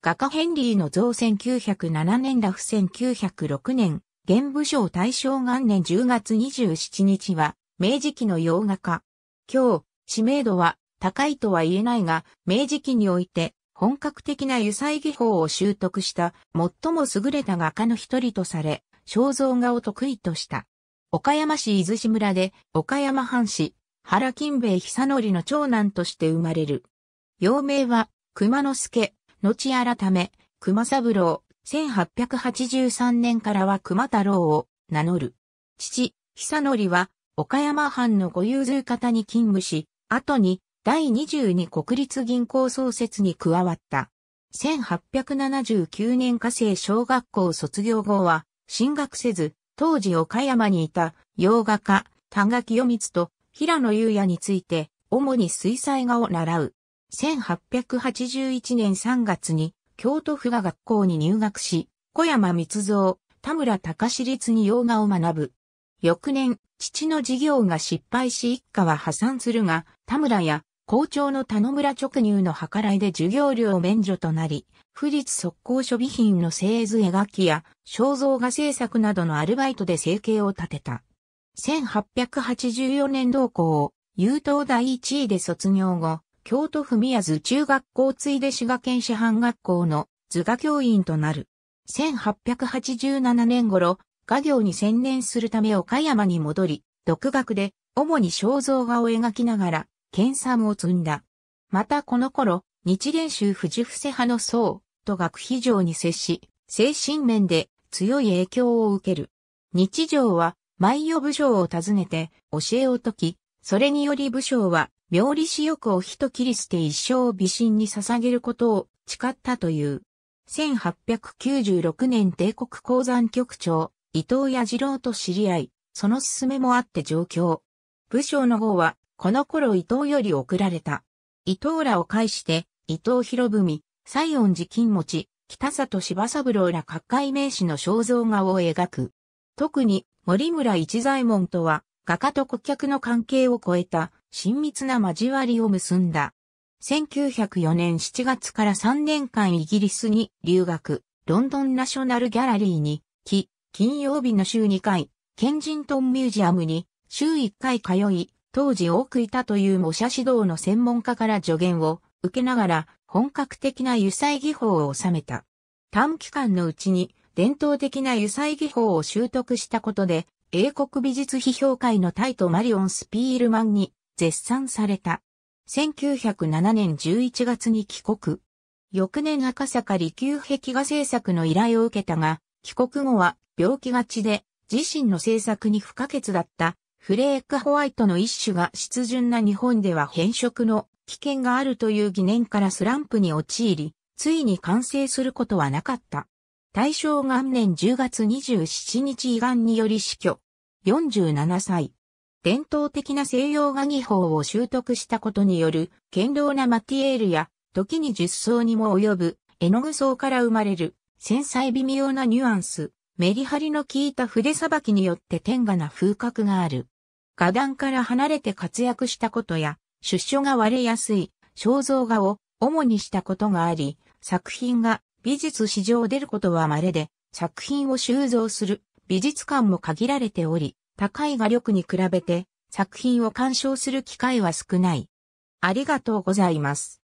画家ヘンリーの造1907年ラフ1906年、現武将大正元年10月27日は、明治期の洋画家。今日、知名度は高いとは言えないが、明治期において本格的な油彩技法を習得した最も優れた画家の一人とされ、肖像画を得意とした。岡山市伊豆市村で岡山藩士、原金兵衛久則の長男として生まれる。幼名は熊之助。後改め、熊三郎、1883年からは熊太郎を名乗る。父、久則は、岡山藩のご融通方に勤務し、後に第22国立銀行創設に加わった。1879年火星小学校卒業後は、進学せず、当時岡山にいた洋画家、田垣清光と平野優也について、主に水彩画を習う。1881年3月に京都府が学校に入学し、小山密造、田村隆立に洋画を学ぶ。翌年、父の事業が失敗し一家は破産するが、田村や校長の田野村直入の計らいで授業料免除となり、府立速攻処備品の製図絵描きや肖像画制作などのアルバイトで生計を立てた。1884年同校、優等第1位で卒業後、京都府宮津中学校ついで滋賀県師範学校の図画教員となる。1887年頃、画業に専念するため岡山に戻り、独学で主に肖像画を描きながら、研鑽を積んだ。またこの頃、日蓮宗士伏派の僧と学費上に接し、精神面で強い影響を受ける。日常は、毎夜武将を訪ねて教えを解き、それにより武将は妙理師欲を人切り捨て一生を美神に捧げることを誓ったという。1896年帝国鉱山局長、伊藤矢次郎と知り合い、その勧めもあって上京。武将の号は、この頃伊藤より送られた。伊藤らを介して、伊藤博文、西園寺金持、北里柴三郎ら各界名士の肖像画を描く。特に森村一左衛門とは、画家と顧客の関係を超えた親密な交わりを結んだ。1904年7月から3年間イギリスに留学、ロンドンナショナルギャラリーに、き、金曜日の週2回、ケンジントンミュージアムに週1回通い、当時多くいたという模写指導の専門家から助言を受けながら本格的な油彩技法を収めた。短期間のうちに伝統的な油彩技法を習得したことで、英国美術批評会のタイトマリオン・スピールマンに絶賛された。1907年11月に帰国。翌年赤坂離宮壁画制作の依頼を受けたが、帰国後は病気がちで自身の制作に不可欠だったフレークホワイトの一種が湿潤な日本では変色の危険があるという疑念からスランプに陥り、ついに完成することはなかった。大正元年10月27日胃がんにより死去。47歳。伝統的な西洋画技法を習得したことによる、堅牢なマティエールや、時に十層にも及ぶ、絵の具層から生まれる、繊細微妙なニュアンス、メリハリの効いた筆さばきによって天下な風格がある。画壇から離れて活躍したことや、出所が割れやすい、肖像画を主にしたことがあり、作品が美術史上出ることは稀で、作品を収蔵する美術館も限られており、高い画力に比べて作品を鑑賞する機会は少ない。ありがとうございます。